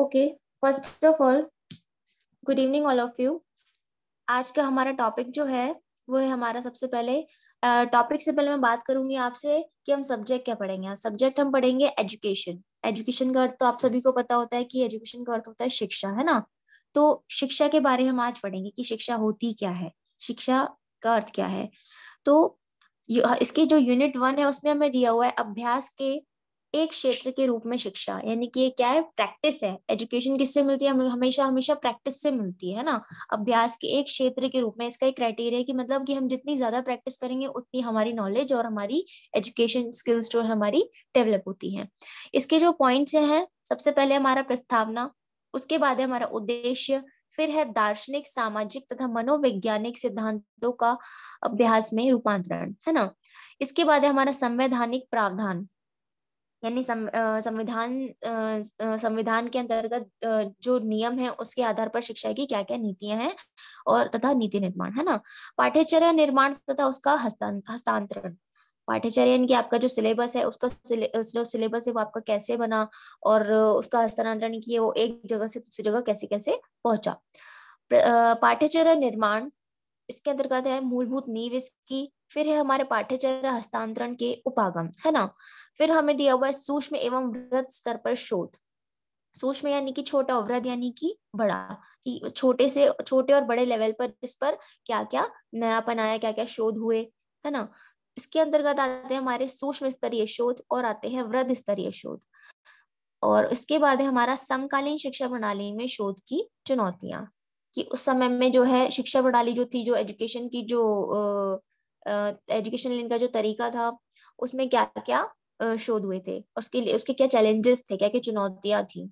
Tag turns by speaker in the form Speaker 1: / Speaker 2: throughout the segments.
Speaker 1: Okay first of all good evening all of you आज का हमारा टॉपिक जो है वो है हमारा सबसे पहले टॉपिक से पहले मैं बात करूंगी आपसे कि हम सब्जेक्ट क्या पढ़ेंगे सब्जेक्ट हम पढ़ेंगे एजुकेशन एजुकेशन का अर्थ तो आप सभी को पता होता है कि एजुकेशन का अर्थ होता है शिक्षा है ना तो शिक्षा के बारे में हम आज पढ़ेंगे कि शिक्षा होती क्या है शिक्षा का अर्थ क्या है तो इसके जो यूनिट वन है उसमें हमें दिया हुआ है अभ्यास के एक क्षेत्र के रूप में शिक्षा यानी कि ये क्या है प्रैक्टिस है एजुकेशन किससे मिलती है हमेशा हमेशा प्रैक्टिस से मिलती है ना अभ्यास के एक क्षेत्र के रूप में इसका एक क्राइटेरिया कि मतलब कि हम जितनी ज्यादा प्रैक्टिस करेंगे उतनी हमारी नॉलेज और हमारी एजुकेशन स्किल्स जो है हमारी डेवलप होती है इसके जो पॉइंट्स हैं सबसे पहले हमारा प्रस्तावना उसके बाद है हमारा उद्देश्य फिर है दार्शनिक सामाजिक तथा मनोवैज्ञानिक सिद्धांतों का अभ्यास में रूपांतरण है ना इसके बाद है हमारा संवैधानिक प्रावधान यानी संविधान संविधान के अंतर्गत जो नियम है उसके आधार पर शिक्षा की क्या क्या नीतियां हैं और तथा नीति निर्माण है ना पाठ्यचर्या निर्माण तथा उसका हस्तांतरण पाठ्यचर्या की आपका जो सिलेबस है उसका सिले, उस सिलेबस है वो आपका कैसे बना और उसका हस्तांतरण किए वो एक जगह से दूसरी जगह कैसे कैसे पहुंचा पाठ्यचर्या निर्माण इसके अंतर्गत है मूलभूत नींव इसकी फिर है हमारे पाठ्यचर्या हस्तांतरण के उपागम है ना फिर हमें दिया हुआ है सूक्ष्म एवं वृद्ध स्तर पर शोध सूक्ष्म यानी कि छोटा वृहद यानी कि बड़ा कि छोटे से छोटे और बड़े लेवल पर इस पर क्या क्या नयापन आया क्या क्या शोध हुए है ना इसके अंतर्गत आते हैं हमारे सूक्ष्म स्तरीय शोध और आते हैं वृद्ध स्तरीय शोध और इसके बाद है हमारा समकालीन शिक्षा प्रणाली में शोध की चुनौतियां कि उस समय में जो है शिक्षा प्रणाली जो थी जो एजुकेशन की जो आ, एजुकेशन लेने का जो तरीका था उसमें क्या क्या शोध हुए थे और उसके लिए उसके क्या चैलेंजेस थे क्या क्या चुनौतियां थी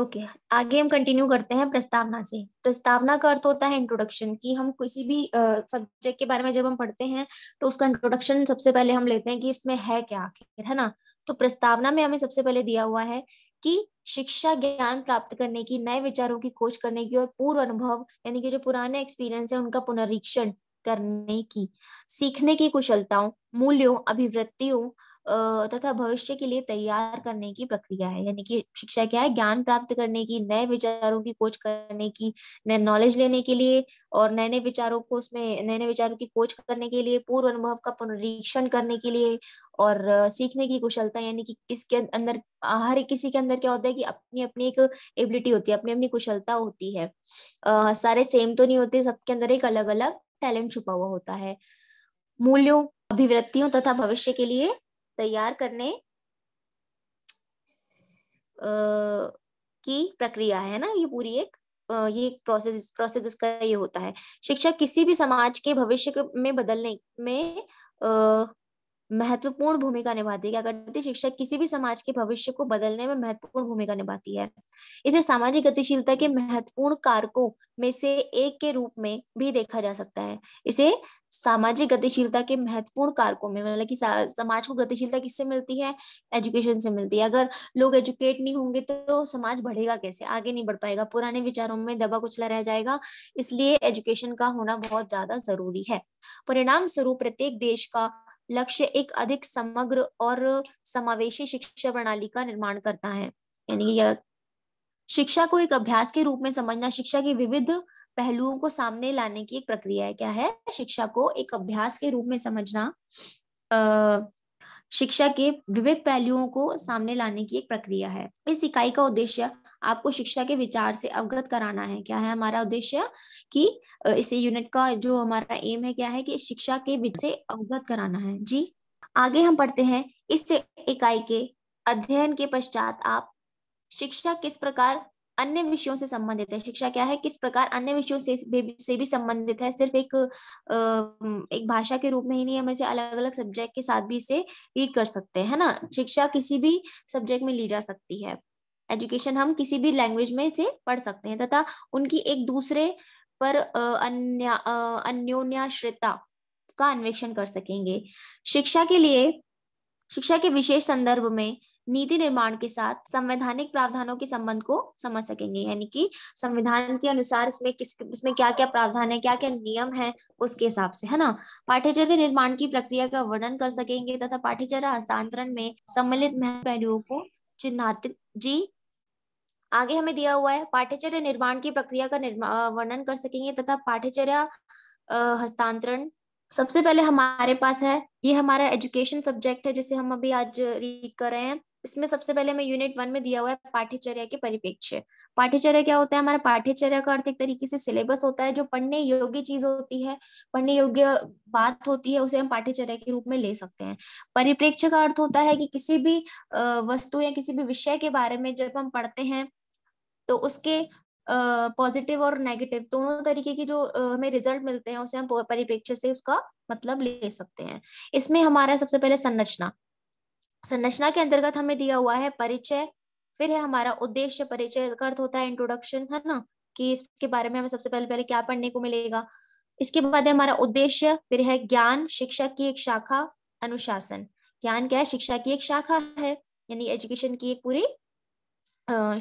Speaker 1: ओके okay, आगे हम कंटिन्यू करते हैं प्रस्तावना से प्रस्तावना का अर्थ होता है इंट्रोडक्शन कि हम किसी भी सब्जेक्ट के बारे में जब हम पढ़ते हैं तो उसका इंट्रोडक्शन सबसे पहले हम लेते हैं कि इसमें है क्या आखिर है ना तो प्रस्तावना में हमें सबसे पहले दिया हुआ है कि शिक्षा ज्ञान प्राप्त करने की नए विचारों की खोज करने की और पूर्व अनुभव यानी कि जो पुराने एक्सपीरियंस है उनका पुनरीक्षण करने की सीखने की कुशलताओं मूल्यों अभिवृत्तियों तथा भविष्य के लिए तैयार करने की प्रक्रिया है यानी कि शिक्षा क्या है ज्ञान प्राप्त करने की नए विचारों की खोज करने की नए नॉलेज लेने के लिए और नए नए विचारों को उसमें नए नए विचारों की खोज करने के लिए पूर्व अनुभव का पुनरीक्षण करने के लिए और सीखने की कुशलता यानी कि किसके अंदर हर किसी के अंदर क्या होता है कि अपनी अपनी एक एबिलिटी होती है अपनी अपनी कुशलता होती है आ, सारे सेम तो नहीं होते सबके अंदर एक अलग अलग टैलेंट छुपा हुआ होता है मूल्यों अभिवृत्तियों तथा भविष्य के लिए तैयार करने की प्रक्रिया है ना ये पूरी एक ये एक प्रोसेस प्रोसेस जिसका ये होता है शिक्षा किसी भी समाज के भविष्य में बदलने में महत्वपूर्ण भूमिका निभाती है क्या करती है शिक्षा किसी भी समाज के भविष्य को बदलने में महत्वपूर्ण भूमिका निभाती है इसे सामाजिक गतिशीलता के महत्वपूर्ण कारकों में से एक के रूप में भी देखा जा सकता है इसे सामाजिक गतिशीलता के महत्वपूर्ण कारकों में मतलब कि समाज को गतिशीलता किससे मिलती है एजुकेशन से मिलती है अगर लोग एजुकेट नहीं होंगे तो समाज बढ़ेगा कैसे आगे नहीं बढ़ पाएगा पुराने विचारों में दबा कुचला रह जाएगा इसलिए एजुकेशन का होना बहुत ज्यादा जरूरी है परिणाम स्वरूप प्रत्येक देश का लक्ष्य एक अधिक समग्र और समावेशी शिक्षा प्रणाली का निर्माण करता है यानी यह शिक्षा को एक अभ्यास के रूप में समझना शिक्षा के विविध पहलुओं को सामने लाने की एक प्रक्रिया है क्या है शिक्षा को एक अभ्यास के रूप में समझना अः शिक्षा के विविध पहलुओं को सामने लाने की एक प्रक्रिया है इस इकाई का उद्देश्य आपको शिक्षा के विचार से अवगत कराना है क्या है हमारा उद्देश्य कि इस यूनिट का जो हमारा एम है क्या है कि शिक्षा के विषय अवगत कराना है जी आगे हम पढ़ते हैं इस इकाई के अध्ययन के पश्चात आप शिक्षा किस प्रकार अन्य विषयों से संबंधित है शिक्षा क्या है किस प्रकार अन्य विषयों से से भी संबंधित है सिर्फ एक एक भाषा के रूप में ही नहीं हम इसे अलग अलग सब्जेक्ट के साथ भी इसे रीड कर सकते हैं है ना शिक्षा किसी भी सब्जेक्ट में ली जा सकती है एजुकेशन हम किसी भी लैंग्वेज में से पढ़ सकते हैं तथा उनकी एक दूसरे पर अन्योन्याश्रिता का अन्वेषण कर सकेंगे शिक्षा के लिए शिक्षा के विशेष संदर्भ में नीति निर्माण के साथ संवैधानिक प्रावधानों के संबंध को समझ सकेंगे यानी कि संविधान के अनुसार इसमें किस इसमें क्या क्या प्रावधान है क्या क्या नियम है उसके हिसाब से है ना पाठ्यचर्य निर्माण की प्रक्रिया का वर्णन कर सकेंगे तथा पाठ्यचर्य हस्तांतरण में सम्मिलित पहलुओं को चिन्हित जी आगे हमें दिया हुआ है पाठ्यचर्य निर्माण की प्रक्रिया का वर्णन कर सकेंगे तथा पाठ्यचर्य हस्तांतरण सबसे पहले हमारे पास है ये हमारा एजुकेशन सब्जेक्ट है जिसे हम अभी आज रीड कर रहे हैं इसमें सबसे पहले हमें यूनिट वन में दिया हुआ है पाठ्यचर्या के परिप्रेक्ष्य पाठ्यचर्या क्या होता है हमारा पाठ्यचर्या का अर्थ एक तरीके से सिलेबस होता है जो पढ़ने योग्य चीज होती है पढ़ने योग्य बात होती है उसे हम पाठ्यचर्या के रूप में ले सकते हैं परिप्रेक्ष्य का अर्थ होता है कि किसी भी वस्तु या किसी भी विषय के बारे में जब हम पढ़ते हैं तो उसके पॉजिटिव और नेगेटिव दोनों तरीके की जो हमें रिजल्ट मिलते हैं उसे हम परिप्रेक्ष्य से उसका मतलब ले सकते हैं इसमें हमारा सबसे पहले संरचना संरचना के अंतर्गत हमें दिया हुआ है परिचय फिर है हमारा उद्देश्य परिचय का अर्थ होता है इंट्रोडक्शन है ना कि इसके बारे में हमें सबसे पहले पहले क्या पढ़ने को मिलेगा इसके बाद है हमारा उद्देश्य फिर है ज्ञान शिक्षा की एक शाखा अनुशासन ज्ञान क्या है शिक्षा की एक शाखा है यानी एजुकेशन की एक पूरी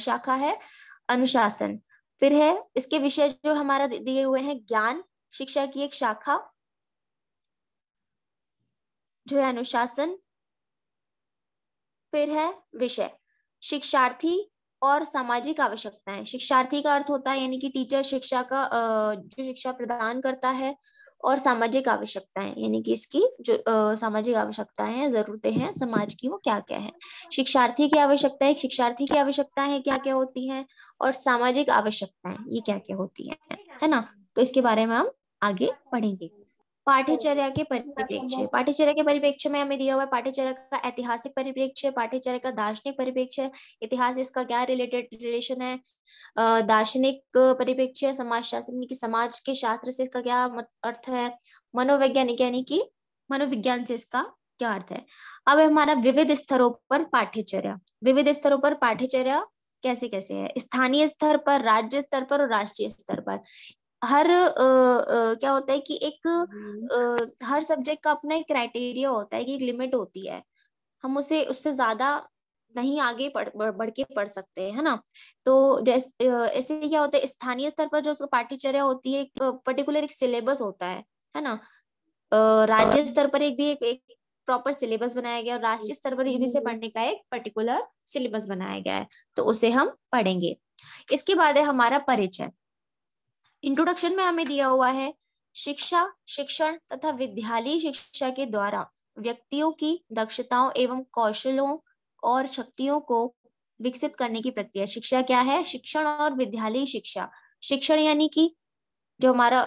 Speaker 1: शाखा है अनुशासन फिर है इसके विषय जो हमारा दिए हुए हैं ज्ञान शिक्षा की एक शाखा जो है अनुशासन फिर है विषय शिक्षार्थी और सामाजिक आवश्यकताएं शिक्षार्थी का अर्थ होता है यानी कि टीचर शिक्षा का जो शिक्षा प्रदान करता है और सामाजिक आवश्यकताएं यानी कि इसकी जो सामाजिक आवश्यकताएं हैं जरूरतें हैं समाज की वो क्या क्या है शिक्षार्थी की आवश्यकताएं शिक्षार्थी की आवश्यकताएं क्या क्या होती है और सामाजिक आवश्यकताएं ये क्या क्या होती है है ना तो इसके बारे में हम आगे पढ़ेंगे पाठ्यचर्या के परिप्रेक्ष्य पाठ्यचर्या के परिप्रेक्ष्य में हमें दिया हुआ है पाठ्यचर्या का ऐतिहासिक परिप्रेक्ष्य पाठ्यचर्या का दार्शनिक परिप्रेक्ष्य इतिहास इसका क्या रिलेटेड रिलेशन है दार्शनिक परिप्रेक्ष्य समाज शास्त्र कि समाज के शास्त्र से इसका क्या अर्थ है मनोवैज्ञानिक यानी कि मनोविज्ञान से इसका क्या अर्थ है अब हमारा विविध स्तरों पर पाठ्यचर्या विविध स्तरों पर पाठ्यचर्या कैसे कैसे है स्थानीय स्तर पर राज्य स्तर पर और राष्ट्रीय स्तर पर हर आ, आ, क्या होता है कि एक आ, हम्म। हर सब्जेक्ट का अपना एक क्राइटेरिया होता है कि एक लिमिट होती है हम उसे उससे ज्यादा नहीं आगे पढ़ बढ़ के पढ़ सकते हैं है ना तो जैसे ऐसे क्या होता है स्थानीय स्तर पर जो पाठ्यचर्या होती है एक पर्टिकुलर एक सिलेबस होता है है ना राज्य हाँ। स्तर पर एक भी एक, एक प्रॉपर सिलेबस बनाया गया और राष्ट्रीय स्तर पर भी से हम्म। पढ़ने का एक पर्टिकुलर सिलेबस बनाया गया है तो उसे हम पढ़ेंगे इसके बाद है हमारा परिचय इंट्रोडक्शन में हमें दिया हुआ है शिक्षा शिक्षण तथा विद्यालयी शिक्षा के द्वारा व्यक्तियों की दक्षताओं एवं कौशलों और शक्तियों को विकसित करने की प्रक्रिया शिक्षा क्या है शिक्षण और विद्यालयी शिक्षा शिक्षण यानी कि जो हमारा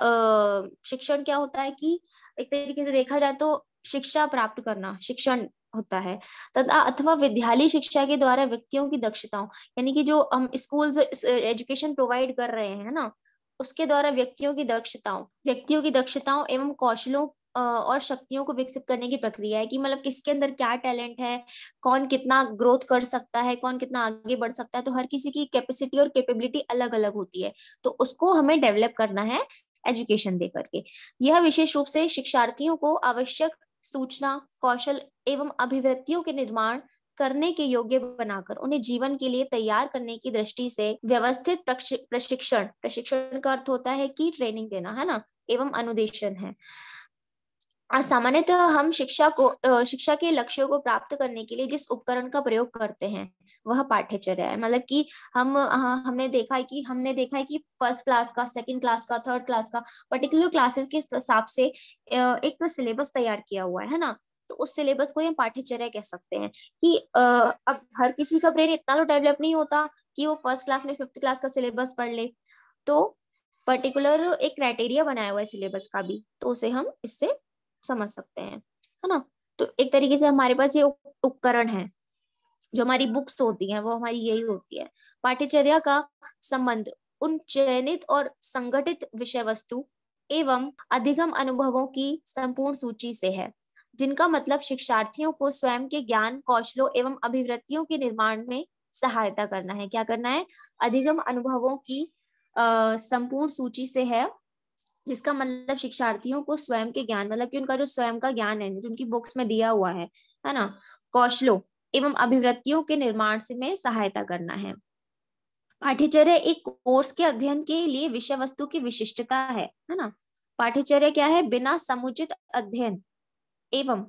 Speaker 1: शिक्षण क्या होता है कि एक तरीके से देखा जाए तो शिक्षा प्राप्त करना शिक्षण होता है तथा अथवा विद्यालय शिक्षा के द्वारा व्यक्तियों की दक्षताओं यानी कि जो हम स्कूल एजुकेशन प्रोवाइड कर रहे हैं ना उसके द्वारा व्यक्तियों की दक्षताओं व्यक्तियों की दक्षताओं एवं कौशलों और शक्तियों को विकसित करने की प्रक्रिया है कि मतलब किसके अंदर क्या टैलेंट है कौन कितना ग्रोथ कर सकता है कौन कितना आगे बढ़ सकता है तो हर किसी की कैपेसिटी और कैपेबिलिटी अलग अलग होती है तो उसको हमें डेवलप करना है एजुकेशन दे करके यह विशेष रूप से शिक्षार्थियों को आवश्यक सूचना कौशल एवं अभिवृत्तियों के निर्माण करने के योग्य बनाकर उन्हें जीवन के लिए तैयार करने की दृष्टि से व्यवस्थित प्रशिक्षण प्रशिक्षण का अर्थ होता है कि ट्रेनिंग देना है ना एवं अनुदेशन है सामान्यतः हम शिक्षा को शिक्षा के लक्ष्यों को प्राप्त करने के लिए जिस उपकरण का प्रयोग करते हैं वह पाठ्यचर्या है मतलब कि हम हमने देखा है कि हमने देखा है कि फर्स्ट क्लास का सेकंड क्लास का थर्ड क्लास का पर्टिकुलर क्लासेस के हिसाब से एक सिलेबस तैयार किया हुआ है ना तो उस सिलेबस को हम पाठ्यचर्या कह सकते हैं कि अब हर किसी का ब्रेन इतना तो डेवलप नहीं होता कि वो फर्स्ट क्लास में फिफ्थ क्लास का सिलेबस पढ़ ले तो पर्टिकुलर एक क्राइटेरिया बनाया हुआ है सिलेबस का भी तो उसे हम इससे समझ सकते हैं है ना तो एक तरीके से हमारे पास ये उपकरण है जो हमारी बुक्स होती हैं वो हमारी यही होती है पाठ्यचर्या का संबंध उन चयनित और संगठित विषय वस्तु एवं अधिगम अनुभवों की संपूर्ण सूची से है जिनका मतलब शिक्षार्थियों को स्वयं के ज्ञान कौशलों एवं अभिवृत्तियों के निर्माण में सहायता करना है क्या करना है अधिगम अनुभवों की संपूर्ण सूची से है जिसका मतलब शिक्षार्थियों को स्वयं के ज्ञान मतलब कि उनका जो स्वयं का ज्ञान है जो उनकी बुक्स में दिया हुआ है है ना कौशलों एवं अभिवृत्तियों के निर्माण से में सहायता करना है पाठ्यचर्य एक कोर्स के अध्ययन के लिए विषय वस्तु की विशिष्टता है है ना पाठ्यचर्य क्या है बिना समुचित अध्ययन एवं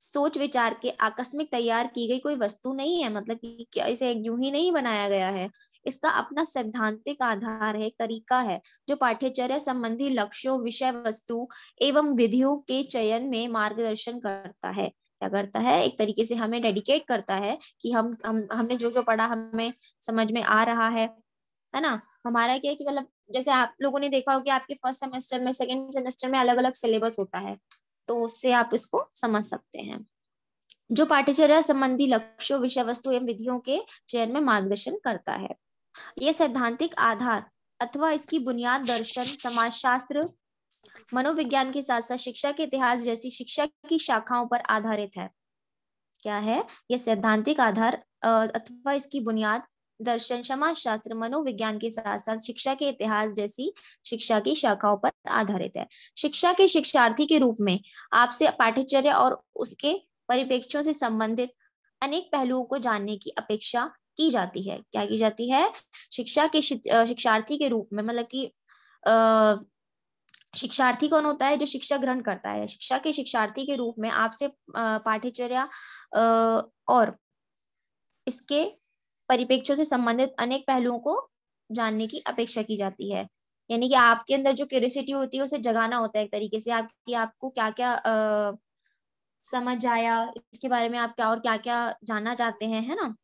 Speaker 1: सोच विचार के आकस्मिक तैयार की गई कोई वस्तु नहीं है मतलब कि क्या इसे यूं ही नहीं बनाया गया है इसका अपना सैद्धांतिक आधार है तरीका है जो पाठ्यचर्य संबंधी लक्ष्यों विषय वस्तु एवं विधियों के चयन में मार्गदर्शन करता है क्या करता है एक तरीके से हमें डेडिकेट करता है कि हम हम हमने जो जो पढ़ा हमें समझ में आ रहा है है ना हमारा क्या है कि मतलब जैसे आप लोगों ने देखा हो कि आपके फर्स्ट सेमेस्टर में सेकेंड सेमेस्टर में अलग अलग सिलेबस होता है तो उससे आप इसको समझ सकते हैं जो पाठ्यचर्या संबंधी लक्ष्यों विषय वस्तु एवं विधियों के चयन में मार्गदर्शन करता है यह सैद्धांतिक आधार अथवा इसकी बुनियाद दर्शन समाजशास्त्र मनोविज्ञान के साथ साथ शिक्षा के इतिहास जैसी शिक्षा की शाखाओं पर आधारित है क्या है यह सैद्धांतिक आधार अथवा इसकी बुनियाद दर्शन समाज शास्त्र मनोविज्ञान के साथ साथ शिक्षा के इतिहास जैसी शिक्षा की शाखाओं पर आधारित है शिक्षा के शिक्षार्थी के रूप में आपसे पाठ्यचर्य और उसके परिपेक्षों से संबंधित अनेक पहलुओं को जानने की अपेक्षा की जाती है क्या की जाती है शिक्षा के शिक्षार्थी के रूप में मतलब की अः शिक्षार्थी कौन होता है जो शिक्षा ग्रहण करता है शिक्षा के शिक्षार्थी के रूप में आपसे पाठ्यचर्या और इसके परिपेक्षों से संबंधित अनेक पहलुओं को जानने की अपेक्षा की जाती है यानी कि आपके अंदर जो क्यूरियसिटी होती है उसे जगाना होता है एक तरीके से आपकी आपको क्या क्या आ, समझ आया इसके बारे में आप क्या और क्या क्या जानना चाहते हैं है ना